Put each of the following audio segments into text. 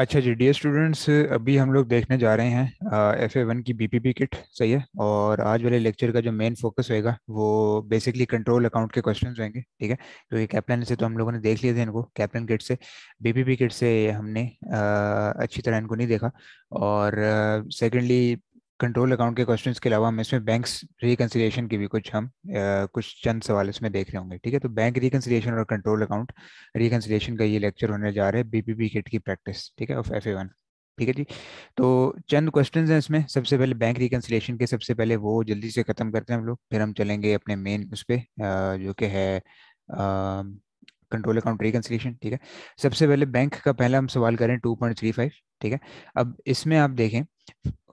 अच्छा जी dear students अभी हम लोग देखने जा रहे हैं एफ ए वन की बीपीपी किट सही है और आज वाले लेक्चर का जो मेन फोकस होएगा वो बेसिकली कंट्रोल अकाउंट के क्वेश्चंस होंगे ठीक है क्योंकि तो कैप्टन से तो हम लोगों ने देख लिए थे इनको कैप्टन किट से बीपीपी किट से हमने आ, अच्छी तरह इनको नहीं देखा और सेकेंडली कंट्रोल अकाउंट के क्वेश्चंस के अलावा हम इसमें बैंक रिकनसिलेशन की भी कुछ हम आ, कुछ चंद सवाल इसमें देख रहे होंगे ठीक है तो बैंक रिकनसिलेशन और कंट्रोल अकाउंट रिकनसिलेशन का ये लेक्चर होने जा रहा है बीपीपी किट की प्रैक्टिस ठीक है ऑफ एफ ठीक है जी तो चंद क्वेश्चंस हैं इसमें सबसे पहले बैंक रिकनसिलेशन के सबसे पहले वो जल्दी से ख़त्म करते हैं हम लोग फिर हम चलेंगे अपने मेन उस पर जो कि है कंट्रोल अकाउंट रिकन्सिलेशन ठीक है सबसे पहले बैंक का पहला हम सवाल करें टू ठीक है अब इसमें आप देखें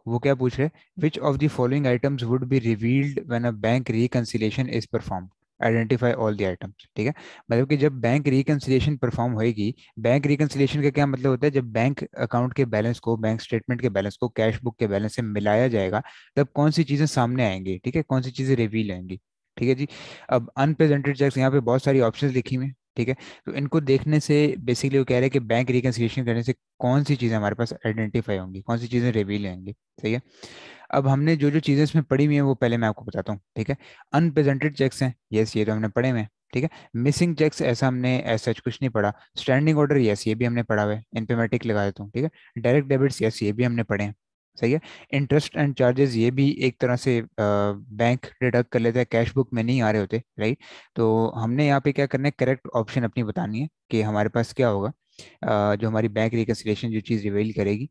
वो क्या पूछ रहे which of the following items would be revealed when a bank reconciliation is perform identify all the items ठीक है मतलब कि जब बैंक रिकनसिलेशन परफॉर्म होएगी बैंक रिकनसिलेशन का क्या मतलब होता है जब बैंक अकाउंट के बैलेंस को बैंक स्टेटमेंट के बैलेंस को कैश बुक के बैलेंस से मिलाया जाएगा तब कौन सी चीज़ें सामने आएंगी ठीक है कौन सी चीज़ें रिवील आएंगी ठीक है जी अब अनप्रेजेंटेड चेक्स यहाँ पे बहुत सारी ऑप्शंस लिखी हुई ठीक है तो इनको देखने से बेसिकली वो कह रहे हैं कि बैंक रिकन्सिलेशन करने से कौन सी चीज़ें हमारे पास आइडेंटिफाई होंगी कौन सी चीज़ें रिवील होंगी सही है अब हमने जो जो चीज़ें इसमें पढ़ी हुई हैं वो पहले मैं आपको बताता हूँ ठीक है अनप्रेजेंटेड चेक्स हैं यस ये तो हमने पढ़े हुए हैं ठीक है मिसिंग चेक्स ऐसा हमने ऐसा कुछ नहीं पढ़ा स्टैंडिंग ऑर्डर यस ये भी हमने पढ़ा हुआ है इन पे मैं टिक लगा देता हूँ ठीक है डायरेक्ट डेबिट्स यस ये भी हमने पढ़े हैं सही है इंटरेस्ट एंड चार्जेस ये भी एक तरह से बैंक डिडक्ट कर लेते हैं कैश बुक में नहीं आ रहे होते राइट तो हमने यहाँ पे क्या करना है करेक्ट ऑप्शन अपनी बतानी है कि हमारे पास क्या होगा जो हमारी बैंक रिकन्सिलेशन जो चीज़ रिवेल करेगी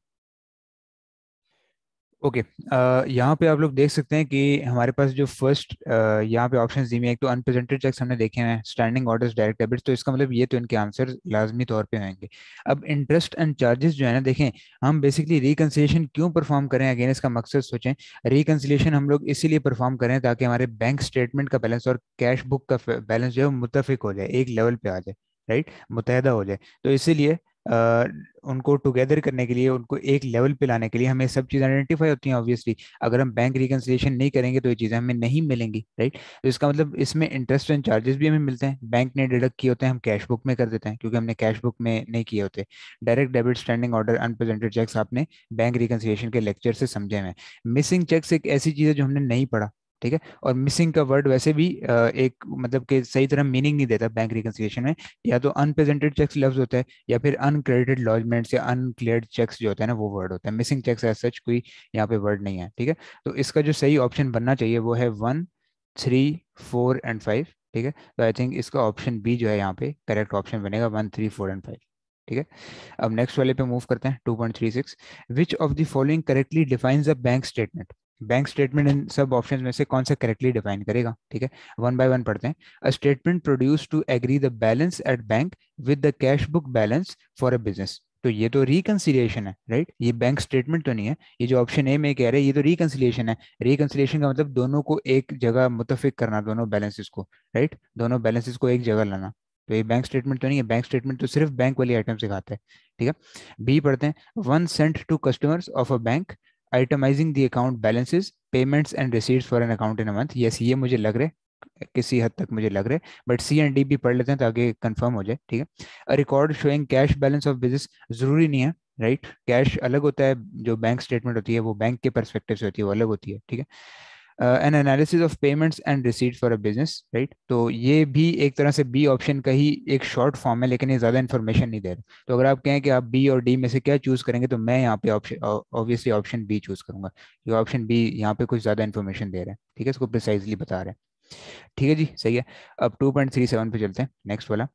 ओके okay, यहाँ पे आप लोग देख सकते हैं कि हमारे पास जो फर्स्ट यहाँ पे ऑप्शन दी में एक तो अनप्रेजेंटेड चेक्स हमने देखे हैं स्टैंडिंग ऑर्डर्स डायरेक्ट डेबिट तो इसका मतलब ये तो इनके आंसर लाजमी तौर पे होंगे अब इंटरेस्ट एंड चार्जेस जो है ना देखें हम बेसिकली रिकन्सिलेशन क्यों परफॉर्म करें अगेन इसका मकसद सोचें रिकन्सिलेशन हम लोग इसीलिए परफॉर्म करें ताकि हमारे बैंक स्टेटमेंट का बैलेंस और कैश बुक का बैलेंस जो है मुतफिक हो जाए एक लेवल पे आ जाए राइट मुतहदा हो जाए तो इसीलिए उनको टुगेदर करने के लिए उनको एक लेवल पे लाने के लिए हमें सब चीज़ आइडेंटिफाई होती हैं ऑब्वियसली अगर हम बैंक रिकन्सिलेशन नहीं करेंगे तो ये चीज़ें हमें नहीं मिलेंगी राइट तो इसका मतलब इसमें इंटरेस्ट एंड चार्जेस भी हमें मिलते हैं बैंक ने डिडक्ट किए होते हैं हम कैश बुक में कर देते हैं क्योंकि हमने कैश बुक में नहीं किए होते direct debit standing order unpresented cheques आपने बैंक रिकन्सिलेशन के लेक्चर से समझे हैं मिसिंग चेक्स एक ऐसी चीज़ है जो हमने नहीं पढ़ा ठीक है और मिसिंग का वर्ड वैसे भी एक मतलब के सही तरह मीनिंग नहीं देता बैंक रिकन्सिलेशन में या तो अनप्रेजेंटेड चेक्स लफ्ज होता है या फिर अनक्रेडिटेड लॉजमेंट्स या अनक्लियर चेक्स जो होता है ना वो वर्ड होता है मिसिंग चेक्स एज सच कोई यहाँ पे वर्ड नहीं है ठीक है तो इसका जो सही ऑप्शन बनना चाहिए वो है one three four and five ठीक है तो आई थिंक इसका ऑप्शन बी जो है यहाँ पे करेक्ट ऑप्शन बनेगा one three four and five ठीक है अब नेक्स्ट वाले पे मूव करते हैं two point three six which of the following correctly define a bank statement bank statement इन सब ऑप्शंस में से कौन सा करेक्टली डिफाइन करेगा ठीक है वन बाय वन पढ़ते हैं a statement produce to agree the balance at bank with the cash book balance for a business तो ये तो रिकन्सिलियेशन है राइट ये बैंक स्टेटमेंट तो नहीं है ये जो ऑप्शन ए में कह रहे हैं ये तो रिकन्सिलियेशन है रिकन्सिलियेशन का मतलब दोनों को एक जगह मुतफिक करना दोनों बैलेंसेस को राइट दोनों बैलेंसेस को एक जगह लाना तो ये बैंक स्टेटमेंट तो नहीं है बैंक स्टेटमेंट तो सिर्फ बैंक वाली आइटम से सिखाते हैं ठीक है बी पढ़ते हैं one sent to customers of a bank itemising the account balances payments and receipts for an account in a month yes ये मुझे लग रहे किसी हद तक मुझे लग रहे बट सी एंड डी भी पढ़ लेते हैं ताकि तो कंफर्म हो जाए ठीक है record showing cash balance of business जरूरी नहीं है राइट right? कैश अलग होता है जो बैंक स्टेटमेंट होती है वो बैंक के परस्पेक्टिव से होती है वो अलग होती है ठीक है an analysis of payments and receipt for a business right तो ये भी एक तरह से बी ऑप्शन का ही एक शॉर्ट फॉर्म है लेकिन ये ज़्यादा इन्फॉर्मेशन नहीं दे रहा तो अगर आप कहें कि आप बी और डी में से क्या चूज़ करेंगे तो मैं यहाँ पे option obviously option B choose करूंगा ये ऑप्शन बी यहाँ पे कुछ ज़्यादा इन्फॉर्मेशन दे रहे हैं ठीक है इसको प्रिसाइजली बता रहे हैं ठीक है जी सही है अब 2.37 पे चलते हैं नेक्स्ट वाला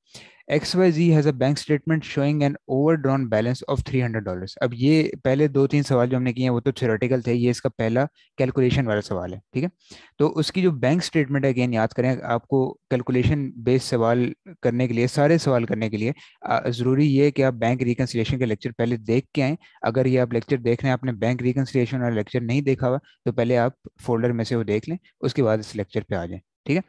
X Y G has a bank statement showing an overdrawn balance of three hundred dollars अब ये पहले दो तीन सवाल जो हमने किए हैं वो तो थ्योरेटिकल थे ये इसका पहला कैलकुलेशन वाला सवाल है ठीक है तो उसकी जो बैंक स्टेटमेंट है अगेन याद करें आपको कैलकुलेशन बेस्ड सवाल करने के लिए सारे सवाल करने के लिए ज़रूरी ये है कि आप बैंक रिकन्सिलेशन के लेक्चर पहले देख के आएँ अगर ये आप लेक्चर देख रहे हैं आपने बैंक रिकन्सिलेशन वाला लेक्चर नहीं देखा हुआ तो पहले आप फोल्डर में से वो देख लें उसके बाद इस लेक्चर पर आ जाए ठीक है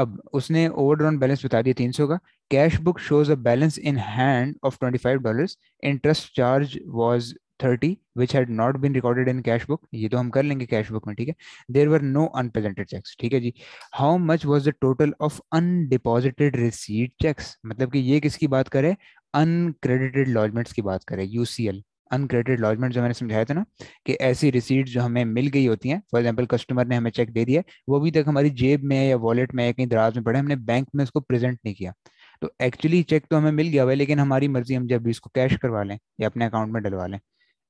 अब उसने ओवरड्रॉन बैलेंस बता दिया सौ का cash book shows a balance in hand of twenty five dollar interest charge was thirty which had not been recorded in cash book ये तो हम कर लेंगे कैश बुक में ठीक है there were no unpresented cheques ठीक है जी how much was the total of undeposited receipt cheques मतलब कि ये किसकी बात करें अनक्रेडिटेड लॉजमेंट्स की बात करें यूसीएल अनक्रेडिटेड लॉजमेंट जो मैंने समझाया था ना कि ऐसी रिसीट जो हमें मिल गई होती हैं फॉर एग्जांपल कस्टमर ने हमें चेक दे दिया वो अभी तक हमारी जेब में या वॉलेट में या कहीं दराज में पड़े हमने बैंक में उसको प्रेजेंट नहीं किया तो एक्चुअली चेक तो हमें मिल गया हुआ है लेकिन हमारी मर्जी हम जब भी इसको कैश करवा लें या अपने अकाउंट में डलवा लें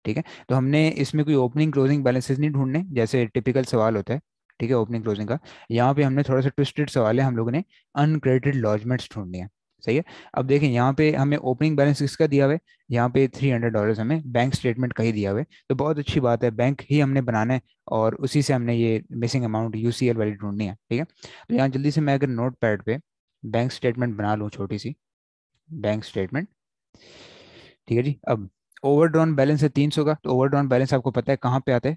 ठीक है तो हमने इसमें कोई ओपनिंग क्लोजिंग बैलेंसेज नहीं ढूंढने जैसे टिपिकल सवाल होता है ठीक है ओपनिंग क्लोजिंग का यहाँ पे हमने थोड़ा सा ट्विस्टेड सवाल है हम लोगों ने अनक्रेडिटेड लॉजमेंट्स ढूंढने हैं सही है अब देखें यहाँ पे हमें ओपनिंग बैलेंस किसका दिया हुआ है यहाँ पे थ्री हंड्रेड डॉलर हमें बैंक स्टेटमेंट का ही दिया हुआ है तो बहुत अच्छी बात है बैंक ही हमने बनाना है और उसी से हमने ये missing amount U C L वाली ढूंढनी है ठीक है तो यहाँ जल्दी से मैं अगर नोट पैड पर बैंक स्टेटमेंट बना लूँ छोटी सी बैंक स्टेटमेंट ठीक है जी अब ओवरड्रॉन बैलेंस है तीन सौ का तो ओवरड्रॉन बैलेंस आपको पता है कहाँ पे आता है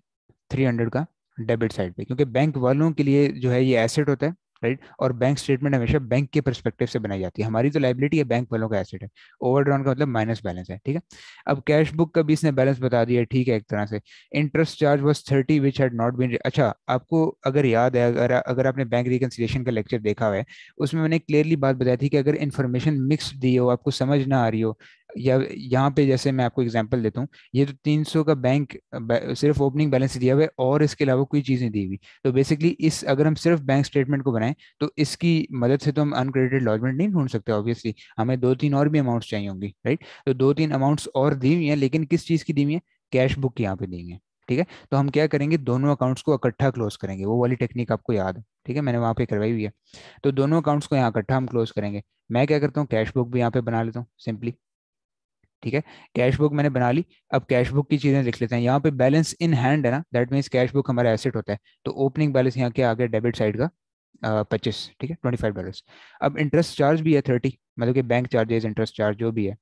थ्री हंड्रेड का डेबिट साइड पे क्योंकि बैंक वालों के लिए जो है ये एसेट होता है राइट और बैंक स्टेटमेंट हमेशा बैंक के परस्पेक्टिव से बनाई जाती है हमारी तो लाइबिलिटी है बैंक वालों का एसेट है ओवरड्रॉन का मतलब माइनस बैलेंस है ठीक है अब कैश बुक का भी इसने बैलेंस बता दिया ठीक है एक तरह से interest charge was thirty which had not been अच्छा आपको अगर याद है अगर अगर आपने बैंक रिकनसिलेशन का लेक्चर देखा हुआ है उसमें मैंने क्लियरली बात बताई थी कि अगर इन्फॉर्मेशन मिक्स दी हो आपको समझ ना आ रही हो या यहाँ पे जैसे मैं आपको एग्जांपल देता हूँ ये तो 300 का बैंक सिर्फ ओपनिंग बैलेंस दिया हुआ है और इसके अलावा कोई चीज़ नहीं दी हुई तो बेसिकली इस अगर हम सिर्फ बैंक स्टेटमेंट को बनाएं तो इसकी मदद से तो हम अनक्रेडिटेड लॉजमेंट नहीं ढूंढ सकते ऑब्वियसली हमें दो तीन और भी अमाउंट्स चाहिए होंगी राइट तो दो तीन अमाउंट्स और दी हुई हैं लेकिन किस चीज़ की दी हुई है कैश बुक यहाँ पे दी हुई है ठीक है तो हम क्या करेंगे दोनों अकाउंट्स को इकट्ठा क्लोज करेंगे वो वाली टेक्निक आपको याद है ठीक है मैंने वहाँ पे करवाई हुई है तो दोनों अकाउंट्स को यहाँ इकट्ठा हम क्लोज करेंगे मैं क्या करता हूँ कैश बुक भी यहाँ पे बना लेता हूँ सिंपली ठीक है कैश बुक मैंने बना ली अब कैश बुक की चीज़ें लिख लेते हैं यहाँ पे बैलेंस इन हैंड है ना दैट मीन्स कैश बुक हमारा एसेट होता है तो ओपनिंग बैलेंस यहाँ क्या आ गया डेबिट साइड का पच्चीस ठीक है ट्वेंटी फाइव डॉलर्स अब इंटरेस्ट चार्ज भी है थर्टी मतलब कि बैंक चार्जेज इंटरेस्ट चार्ज जो भी है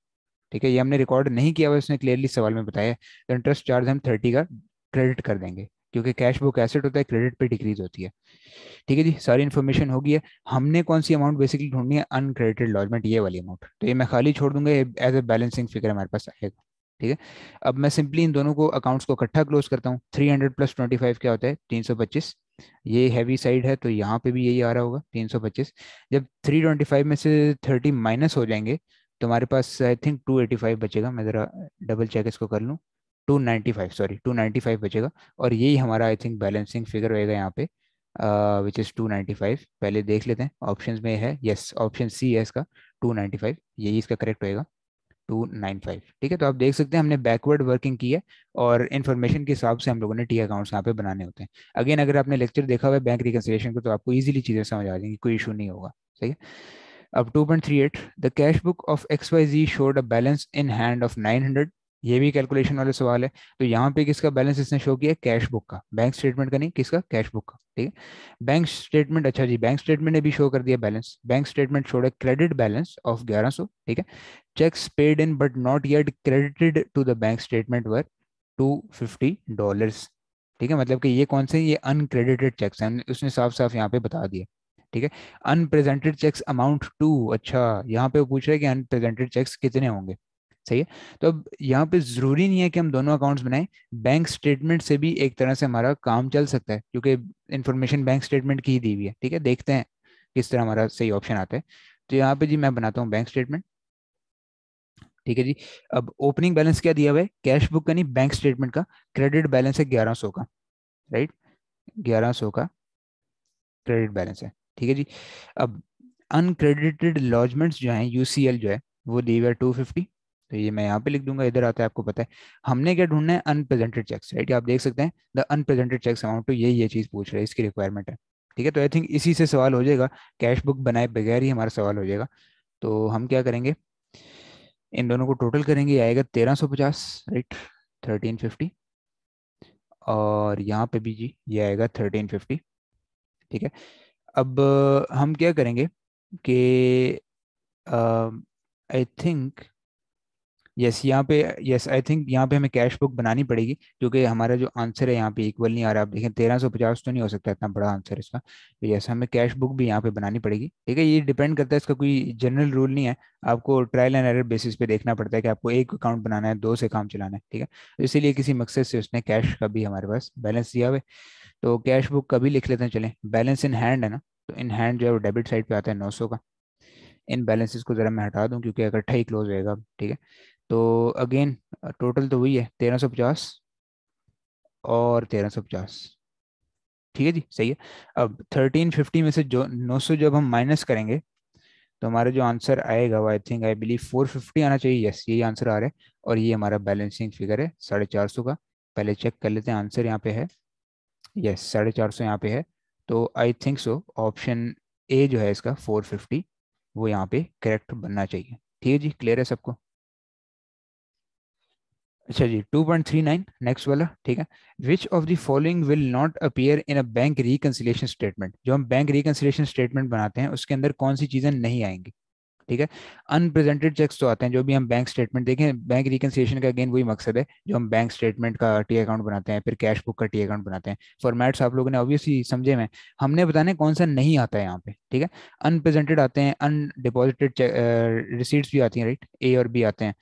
ठीक है ये हमने रिकॉर्ड नहीं किया हुआ उसने क्लियरली सवाल में बताया तो इंटरेस्ट चार्ज हम थर्टी का क्रेडिट कर देंगे क्योंकि कैश बुक एसेट होता है क्रेडिट पे डिक्रीज होती है ठीक है जी सारी इन्फॉर्मेशन होगी हमने कौन सी अमाउंट बेसिकली ढूंढनी है अनक्रेडिटेड लॉजमेंट ये वाली अमाउंट तो ये मैं खाली छोड़ दूंगा एज ए बैलेंसिंग फिगर हमारे पास आएगा ठीक है अब मैं सिंपली इन दोनों को अकाउंट्स को इकट्ठा क्लोज करता हूँ three hundred plus twenty five क्या होता है तीन सौ पच्चीस ये हैवी साइड है तो यहाँ पे भी यही आ रहा होगा तीन सौ पच्चीस जब थ्री ट्वेंटी फाइव में से थर्टी माइनस हो जाएंगे तो हमारे पास I think two eighty five बचेगा मैं ज़रा डबल चेक इसको कर लूँ two ninety five sorry two ninety five बचेगा और यही हमारा आई थिंक बैलेंसिंग फिगर रहेगा यहाँ पे which is two ninety five पहले देख लेते हैं ऑप्शन में है येस ऑप्शन सी है इसका टू नाइन्टी फाइव यही इसका करेक्ट होएगा टू नाइन फाइव ठीक है तो आप देख सकते हैं हमने बैकवर्ड वर्किंग की है और इन्फॉर्मेशन के हिसाब से हम लोगों ने टी अकाउंट्स यहाँ पे बनाने होते हैं अगेन अगर आपने लेक्चर देखा हुआ है बैंक रिकन्सिलेशन को तो आपको ईजिली चीज़ें समझ आ जाएंगी कोई इशू नहीं होगा ठीक है अब two point three at the book of X Y G showed a balance in hand of nine hundred ये भी कैलकुलेशन वाले सवाल है तो यहाँ पे किसका बैलेंस इसने शो किया कैश बुक का बैंक स्टेटमेंट का नहीं किसका कैश बुक का ठीक है बैंक स्टेटमेंट अच्छा जी बैंक स्टेटमेंट ने भी शो कर दिया बैलेंस बैंक स्टेटमेंट छोड़े क्रेडिट बैलेंस ऑफ ग्यारह सौ ठीक है cheques paid in but not yet credited to the bank statement were two fifty dollars ठीक है मतलब कि ये कौन से ये अनक्रेडिटेड चेक्स हैं उसने साफ साफ यहाँ पे बता दिया ठीक है अनप्रेजेंटेड चेक्स अमाउंट टू अच्छा यहाँ पे पूछ रहे हैं कि अनप्रेजेंटेड चेक्स कितने होंगे सही है तो अब यहाँ पे जरूरी नहीं है कि हम दोनों अकाउंट्स बनाएं बैंक स्टेटमेंट से भी एक तरह से हमारा काम चल सकता है क्योंकि इन्फॉर्मेशन बैंक स्टेटमेंट की ही दी हुई है ठीक है देखते हैं किस तरह हमारा सही ऑप्शन आता है तो यहाँ पे जी मैं बनाता हूँ बैंक स्टेटमेंट ठीक है जी अब ओपनिंग बैलेंस क्या दिया हुआ है कैश बुक का नहीं बैंक स्टेटमेंट का क्रेडिट बैलेंस है ग्यारह सौ का राइट ग्यारह सौ का क्रेडिट बैलेंस है ठीक है जी अब अनक्रेडिटेड लॉजमेंट्स जो है यूसीएल जो है वो दी हुई है टू फिफ्टी तो ये मैं यहाँ पे लिख दूंगा इधर आता है आपको पता है हमने क्या ढूंढना है अनप्रेजेंटेड चेक्स राइट आप देख सकते हैं द अनप्रेजेंटेड चेक्स अमाउंट तो यही ये चीज़ पूछ रहा है इसकी रिक्वायरमेंट है ठीक है तो आई थिंक इसी से सवाल हो जाएगा कैश बुक बनाए बगैर ही हमारा सवाल हो जाएगा तो हम क्या करेंगे इन दोनों को टोटल करेंगे आएगा तेरह सौ पचास राइट थर्टीन फिफ्टी और यहाँ पे भी जी ये आएगा थर्टीन फिफ्टी ठीक है अब हम क्या करेंगे कि आई थिंक यस यहाँ पे यस आई थिंक यहाँ पे हमें कैश बुक बनानी पड़ेगी क्योंकि हमारा जो आंसर है यहाँ पे इक्वल नहीं आ रहा आप देखें तेरह सौ पचास तो नहीं हो सकता इतना बड़ा आंसर इसका तो यस हमें कैश बुक भी यहाँ पे बनानी पड़ेगी ठीक है ये डिपेंड करता है इसका कोई जनरल रूल नहीं है आपको ट्रायल एंड एरर बेसिस पे देखना पड़ता है कि आपको एक अकाउंट बनाना है दो से काम चलाना है ठीक है तो इसीलिए किसी मकसद से उसने कैश का भी हमारे पास बैलेंस दिया हुआ तो कैश बुक का भी लिख लेते हैं चले बैलेंस इन हैंड है ना तो इन हैंड जो है वो डेबिट साइड पे आता है नौ सौ का इन बैलेंसेस को ज़रा मैं हटा दूँ क्योंकि अगर ठाई क्लोज होएगा ठीक है तो अगेन टोटल तो वही है तेरह सौ पचास और तेरह सौ पचास ठीक है जी सही है अब थर्टीन फिफ्टी में से जो नौ सौ जब हम माइनस करेंगे तो हमारा जो आंसर आएगा वो I think I believe four fifty आना चाहिए यस यही आंसर आ रहा है और ये हमारा बैलेंसिंग फिगर है साढ़े चार सौ का पहले चेक कर लेते हैं आंसर यहाँ पे है यस साढ़े चार सौ यहाँ पे है तो I think so option A जो है इसका फोर फिफ्टी वो यहाँ पे करेक्ट बनना चाहिए ठीक है जी क्लियर है सबको अच्छा जी 2.39 नेक्स्ट वाला ठीक है which of the following will not appear in a bank reconciliation statement जो हम बैंक रिकन्सिलेशन स्टेटमेंट बनाते हैं उसके अंदर कौन सी चीज़ें नहीं आएंगी ठीक है अनप्रेजेंटेड चेक्स तो आते हैं जो भी हम बैंक स्टेटमेंट देखें बैंक रिकनसिएशन का अगेन वही मकसद है जो हम बैंक स्टेटमेंट का टी अकाउंट बनाते हैं फिर कैश बुक का टी अकाउंट बनाते हैं फॉर्मेट्स आप लोगों ने ऑब्वियसली समझे में हमने बताने कौन सा नहीं आता है यहाँ पे ठीक है अनप्रेजेंटेड आते हैं अनडिपॉजिटेड रिसीट्स भी आती हैं राइट ए और बी आते हैं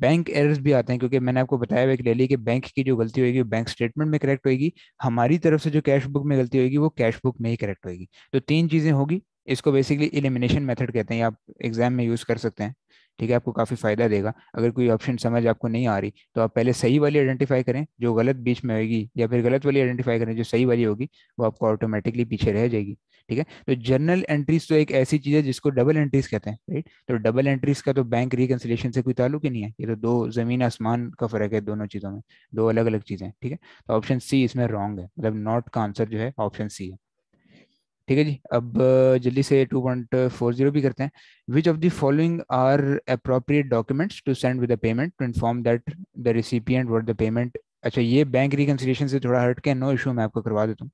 बैंक एरर्स भी आते हैं क्योंकि मैंने आपको बताया हुआ डेली कि बैंक की जो गलती होगी बैंक स्टेटमेंट में करेक्ट होगी हमारी तरफ से जो कैश बुक में गलती होगी वो कैश बुक में ही करेक्ट होगी तो तीन चीज़ें होगी इसको बेसिकली इलिमिनेशन मेथड कहते हैं आप एग्जाम में यूज़ कर सकते हैं ठीक है आपको काफ़ी फ़ायदा देगा अगर कोई ऑप्शन समझ आपको नहीं आ रही तो आप पहले सही वाली आइडेंटिफाई करें जो गलत बीच में होगी या फिर गलत वाली आइडेंटिफाई करें जो सही वाली होगी वो आपको ऑटोमेटिकली पीछे रह जाएगी ठीक है तो जर्नल एंट्रीज तो एक ऐसी चीज़ है जिसको डबल एंट्रीज कहते हैं राइट तो डबल एंट्रीज का तो बैंक रिकन्सिलेशन से कोई ताल्लुक ही नहीं है ये तो दो ज़मीन आसमान का फ़र्क है दोनों चीज़ों में दो अलग अलग चीज़ें ठीक है तो ऑप्शन सी इसमें रॉन्ग है मतलब नॉट का आंसर जो है ऑप्शन सी है ठीक है जी अब जल्दी से 2.40 भी करते हैं which of the following are appropriate documents to send with the payment to inform that the recipient word the payment अच्छा ये बैंक रिकन्सिलेशन से थोड़ा हट के नो इशू मैं आपको करवा देता हूँ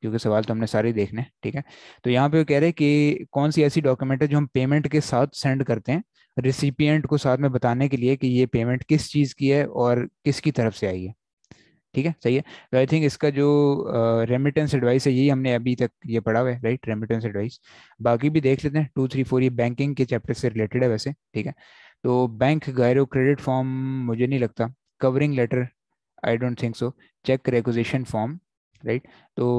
क्योंकि सवाल तो हमने सारे देखने ठीक है तो यहाँ पे कह रहे हैं कि कौन सी ऐसी डॉक्यूमेंट है जो हम पेमेंट के साथ सेंड करते हैं रिसिपियंट को साथ में बताने के लिए कि ये पेमेंट किस चीज़ की है और किसकी तरफ से आई है ठीक है सही है तो आई थिंक इसका जो रेमिटेंस एडवाइस है यही हमने अभी तक ये पढ़ा हुआ है राइट रेमिटेंस एडवाइस बाकी भी देख लेते हैं टू थ्री फोर ये बैंकिंग के चैप्टर से रिलेटेड है वैसे ठीक है तो बैंक गायरो क्रेडिट फॉर्म मुझे नहीं लगता covering letter I don't think so check requisition form right तो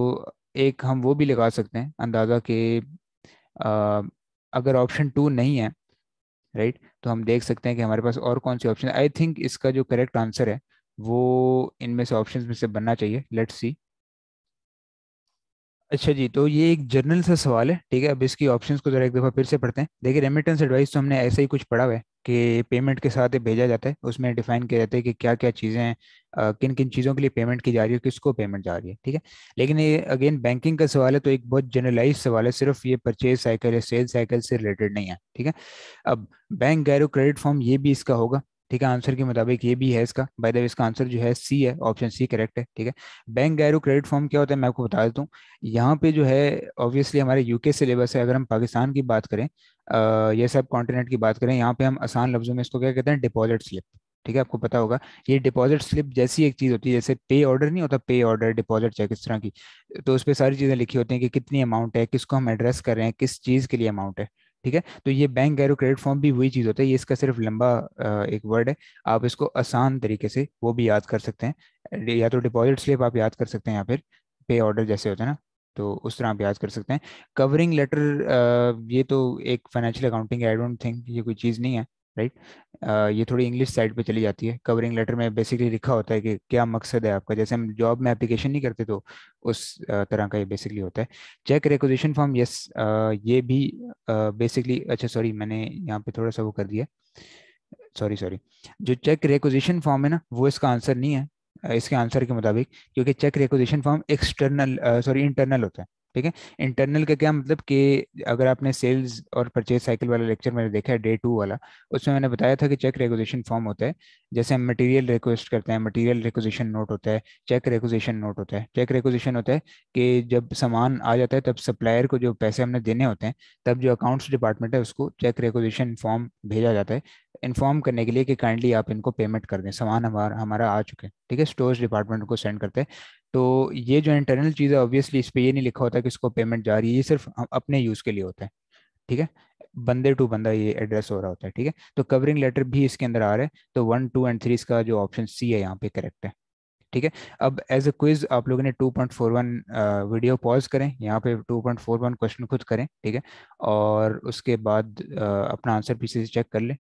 एक हम वो भी लगा सकते हैं अंदाज़ा के uh, अगर ऑप्शन टू नहीं है राइट तो हम देख सकते हैं कि हमारे पास और कौन से ऑप्शन आई थिंक इसका जो करेक्ट आंसर है वो इनमें से ऑप्शंस में से बनना चाहिए लेट्स सी अच्छा जी तो ये एक जर्नल सा सवाल है ठीक है अब इसकी ऑप्शंस को जरा एक दफ़ा फिर से पढ़ते हैं देखिए रेमिटेंस एडवाइस तो हमने ऐसा ही कुछ पढ़ा हुआ है कि पेमेंट के साथ भेजा जाता है उसमें डिफाइन किया जाता है कि क्या क्या चीज़ें हैं किन किन चीज़ों के लिए पेमेंट की जा रही है किसको पेमेंट जा रही है ठीक है लेकिन ये अगेन बैंकिंग का सवाल है तो एक बहुत जनरलाइज सवाल है सिर्फ ये परचेज साइकिल या सेल साइकिल से रिलेटेड नहीं है ठीक है अब बैंक गैरो क्रेडिट फॉर्म ये भी इसका होगा ठीक है आंसर के मुताबिक ये भी है इसका बाय द वे इसका आंसर जो है सी है ऑप्शन सी करेक्ट है ठीक है बैंक गैरो क्रेडिट फॉर्म क्या होता है मैं आपको बता देता हूँ यहाँ पे जो है ऑब्वियसली हमारे यूके सिलेबस है अगर हम पाकिस्तान की बात करें या सब कॉन्टिनेंट की बात करें यहाँ पे हम आसान लफ्जों में इसको क्या कहते हैं डिपॉजिट स्लिप ठीक है आपको पता होगा ये डिपॉजिट स्लिप जैसी एक चीज़ होती है जैसे पे ऑर्डर नहीं होता पे ऑर्डर डिपॉजिट चेक इस तरह की तो उस पर सारी चीज़ें लिखी होती हैं कि कितनी अमाउंट है किसको हम एड्रेस कर रहे हैं किस चीज़ के लिए अमाउंट है ठीक है तो ये बैंक गैरो क्रेडिट फॉर्म भी वही चीज़ होता है ये इसका सिर्फ लंबा एक वर्ड है आप इसको आसान तरीके से वो भी याद कर सकते हैं या तो डिपॉजिट स्लिप आप याद कर सकते हैं या फिर पे ऑर्डर जैसे होते हैं ना तो उस तरह आप याद कर सकते हैं कवरिंग लेटर ये तो एक financial accounting I don't think ये कोई चीज़ नहीं है राइट ये थोड़ी इंग्लिश साइड पे चली जाती है कवरिंग लेटर में बेसिकली लिखा होता है कि क्या मकसद है आपका जैसे हम जॉब में एप्लीकेशन नहीं करते तो उस तरह का ये बेसिकली होता है चेक रिक्वेजिशन फॉर्म यस ये भी बेसिकली अच्छा सॉरी मैंने यहाँ पे थोड़ा सा वो कर दिया सॉरी सॉरी जो चेक रिक्वेजिशन फॉर्म है ना वो इसका आंसर नहीं है इसके आंसर के मुताबिक क्योंकि check requisition form external sorry internal होता है ठीक है इंटरनल का क्या मतलब कि अगर आपने सेल्स और परचेज साइकिल वाला लेक्चर मैंने देखा है डे टू वाला उसमें मैंने बताया था कि चेक रेगुलेशन फॉर्म होता है जैसे हम मटेरियल रिक्वेस्ट करते हैं मटेरियल रिक्वेजिशन नोट होता है चेक रेगुलेशन नोट होता है चेक रेकोजेशन होता है कि जब सामान आ जाता है तब सप्लायर को जो पैसे हमने देने होते हैं तब जो अकाउंट्स डिपार्टमेंट है उसको चेक रेकोजेशन फॉर्म भेजा जाता है इन्फॉर्म करने के लिए कि काइंडली आप इनको पेमेंट कर दें सामान हमारा हमारा आ चुके हैं ठीक है स्टोर्स डिपार्टमेंट को सेंड करते हैं तो ये जो इंटरनल चीज़ है ऑब्वियसली इस पर ये नहीं लिखा होता कि इसको पेमेंट जा रही है ये सिर्फ अपने यूज़ के लिए होता है ठीक है बंदे टू बंदा ये एड्रेस हो रहा होता है ठीक है तो कवरिंग लेटर भी इसके अंदर आ रहा है तो वन टू एंड थ्री इसका जो ऑप्शन सी है यहाँ पे करेक्ट है ठीक है अब एज ए क्विज आप लोगों ने 2.41 वीडियो पॉज करें यहाँ पे 2.41 क्वेश्चन खुद करें ठीक है और उसके बाद आ, अपना आंसर पीछे से चेक कर लें